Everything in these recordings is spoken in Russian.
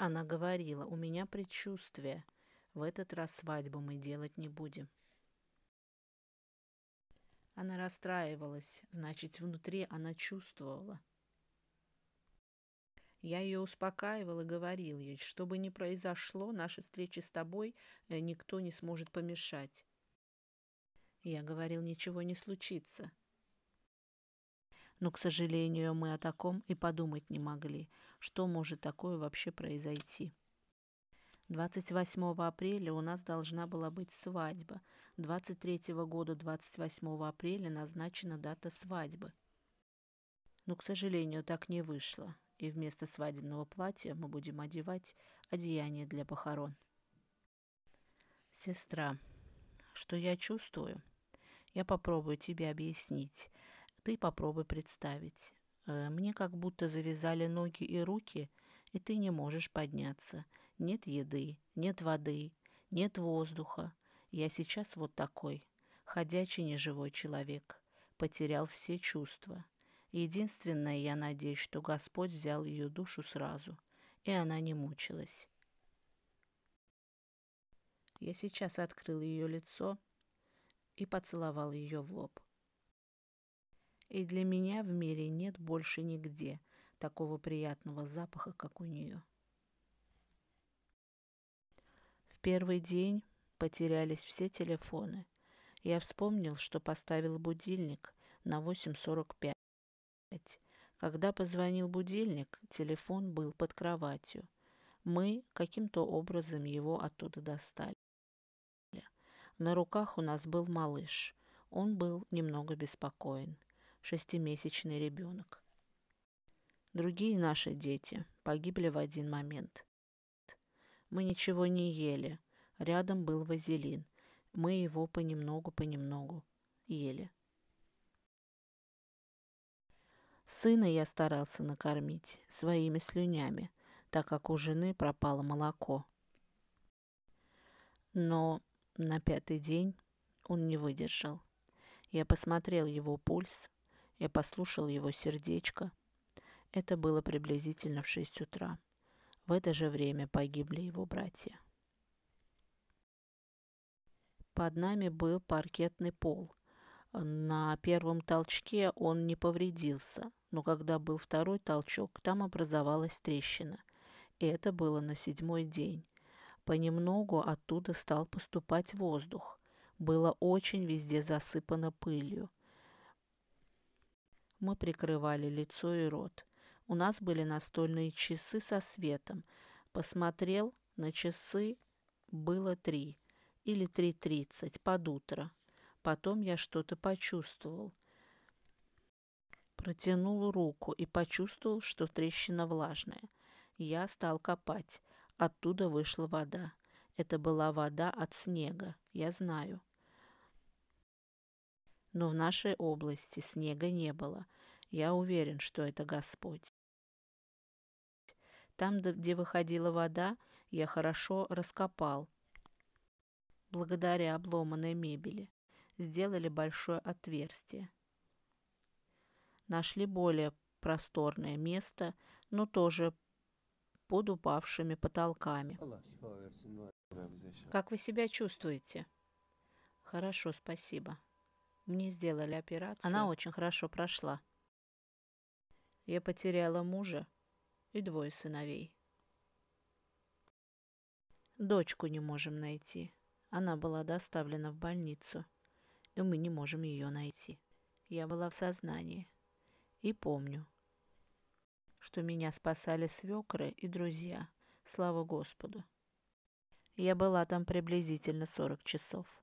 Она говорила, у меня предчувствие. В этот раз свадьбу мы делать не будем. Она расстраивалась, значит, внутри она чувствовала. Я ее успокаивал и говорил ей, что бы ни произошло, нашей встречи с тобой э, никто не сможет помешать. Я говорил, ничего не случится. Но, к сожалению, мы о таком и подумать не могли, что может такое вообще произойти. 28 апреля у нас должна была быть свадьба. 23 года 28 апреля назначена дата свадьбы. Но, к сожалению, так не вышло, и вместо свадебного платья мы будем одевать одеяние для похорон. Сестра, что я чувствую? Я попробую тебе объяснить ты попробуй представить. Э, мне как будто завязали ноги и руки, и ты не можешь подняться. Нет еды, нет воды, нет воздуха. Я сейчас вот такой, ходячий неживой человек, потерял все чувства. Единственное, я надеюсь, что Господь взял ее душу сразу, и она не мучилась. Я сейчас открыл ее лицо и поцеловал ее в лоб. И для меня в мире нет больше нигде такого приятного запаха, как у нее. В первый день потерялись все телефоны. Я вспомнил, что поставил будильник на 8.45. Когда позвонил будильник, телефон был под кроватью. Мы каким-то образом его оттуда достали. На руках у нас был малыш. Он был немного беспокоен шестимесячный ребенок. Другие наши дети погибли в один момент. Мы ничего не ели. Рядом был вазелин. Мы его понемногу-понемногу ели. Сына я старался накормить своими слюнями, так как у жены пропало молоко. Но на пятый день он не выдержал. Я посмотрел его пульс, я послушал его сердечко. Это было приблизительно в шесть утра. В это же время погибли его братья. Под нами был паркетный пол. На первом толчке он не повредился, но когда был второй толчок, там образовалась трещина. И это было на седьмой день. Понемногу оттуда стал поступать воздух. Было очень везде засыпано пылью мы прикрывали лицо и рот. У нас были настольные часы со светом. Посмотрел на часы, было три или три тридцать под утро. Потом я что-то почувствовал. Протянул руку и почувствовал, что трещина влажная. Я стал копать. Оттуда вышла вода. Это была вода от снега, я знаю но в нашей области снега не было. Я уверен, что это Господь. Там, где выходила вода, я хорошо раскопал. Благодаря обломанной мебели сделали большое отверстие. Нашли более просторное место, но тоже под упавшими потолками. Как вы себя чувствуете? Хорошо, спасибо. Мне сделали операцию. Она очень хорошо прошла. Я потеряла мужа и двое сыновей. Дочку не можем найти. Она была доставлена в больницу, и мы не можем ее найти. Я была в сознании и помню, что меня спасали свекры и друзья. Слава Господу! Я была там приблизительно 40 часов.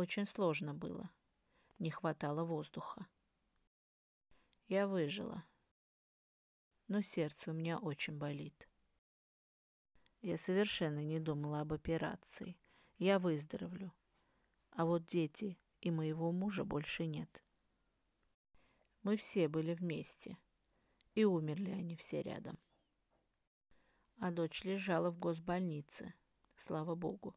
Очень сложно было. Не хватало воздуха. Я выжила. Но сердце у меня очень болит. Я совершенно не думала об операции. Я выздоровлю. А вот дети и моего мужа больше нет. Мы все были вместе. И умерли они все рядом. А дочь лежала в госбольнице. Слава богу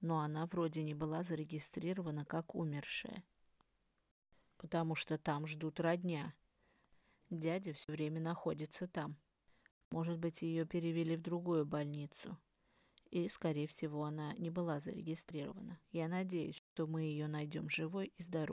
но она вроде не была зарегистрирована как умершая. Потому что там ждут родня. Дядя все время находится там. Может быть, ее перевели в другую больницу. И, скорее всего, она не была зарегистрирована. Я надеюсь, что мы ее найдем живой и здоровой.